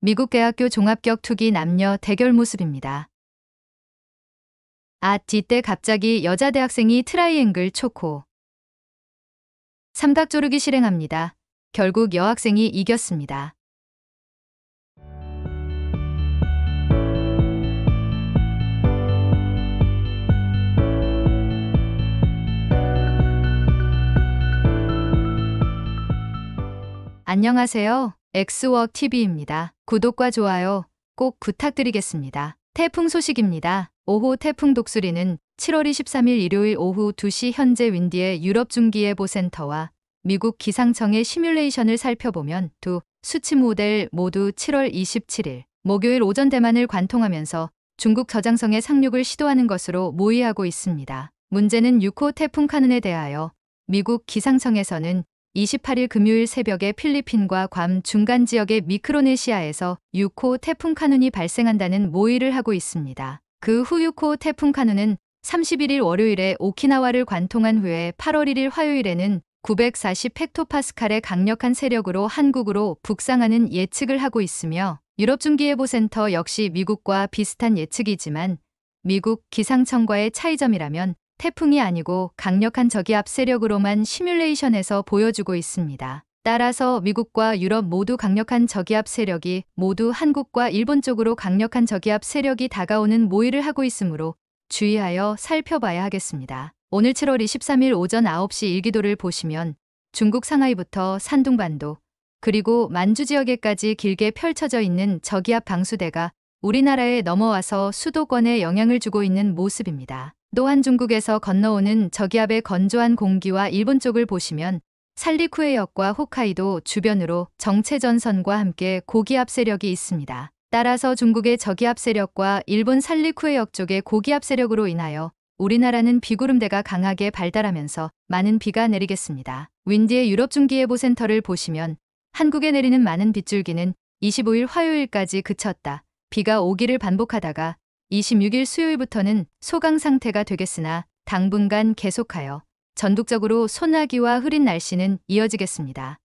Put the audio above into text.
미국 대학교 종합격 투기 남녀 대결 모습입니다. 아, 뒤때 갑자기 여자 대학생이 트라이앵글 초코. 삼각조르기 실행합니다. 결국 여학생이 이겼습니다. 안녕하세요. 엑스워 TV입니다. 구독과 좋아요 꼭 부탁드리겠습니다. 태풍 소식입니다. 5호 태풍 독수리는 7월 23일 일요일 오후 2시 현재 윈디의 유럽 중기예보센터와 미국 기상청의 시뮬레이션을 살펴보면 두 수치 모델 모두 7월 27일 목요일 오전 대만을 관통하면서 중국 저장성의 상륙을 시도하는 것으로 모의하고 있습니다. 문제는 6호 태풍 카눈에 대하여 미국 기상청에서는 28일 금요일 새벽에 필리핀과 괌 중간 지역의 미크로네시아에서 6호 태풍 카눈이 발생한다는 모의를 하고 있습니다. 그 후 6호 태풍 카눈은 31일 월요일에 오키나와를 관통한 후에 8월 1일 화요일에는 940 헥토파스칼의 강력한 세력으로 한국으로 북상하는 예측을 하고 있으며 유럽중기예보센터 역시 미국과 비슷한 예측이지만 미국 기상청과의 차이점이라면 태풍이 아니고 강력한 저기압 세력으로만 시뮬레이션에서 보여주고 있습니다. 따라서 미국과 유럽 모두 강력한 저기압 세력이 모두 한국과 일본 쪽으로 강력한 저기압 세력이 다가오는 모의를 하고 있으므로 주의하여 살펴봐야 하겠습니다. 오늘 7월 23일 오전 9시 일기도를 보시면 중국 상하이부터 산둥반도 그리고 만주 지역에까지 길게 펼쳐져 있는 저기압 방수대가 우리나라에 넘어와서 수도권에 영향을 주고 있는 모습입니다. 또한 중국에서 건너오는 저기압의 건조한 공기와 일본 쪽을 보시면 살리쿠의역과 홋카이도 주변으로 정체전선과 함께 고기압 세력이 있습니다. 따라서 중국의 저기압 세력과 일본 살리쿠의역 쪽의 고기압 세력으로 인하여 우리나라는 비구름대가 강하게 발달하면서 많은 비가 내리겠습니다. 윈디의 유럽 중기예보 센터를 보시면 한국에 내리는 많은 빗줄기는 25일 화요일까지 그쳤다. 비가 오기를 반복하다가 26일 수요일부터는 소강 상태가 되겠으나 당분간 계속하여 전국적으로 소나기와 흐린 날씨는 이어지겠습니다.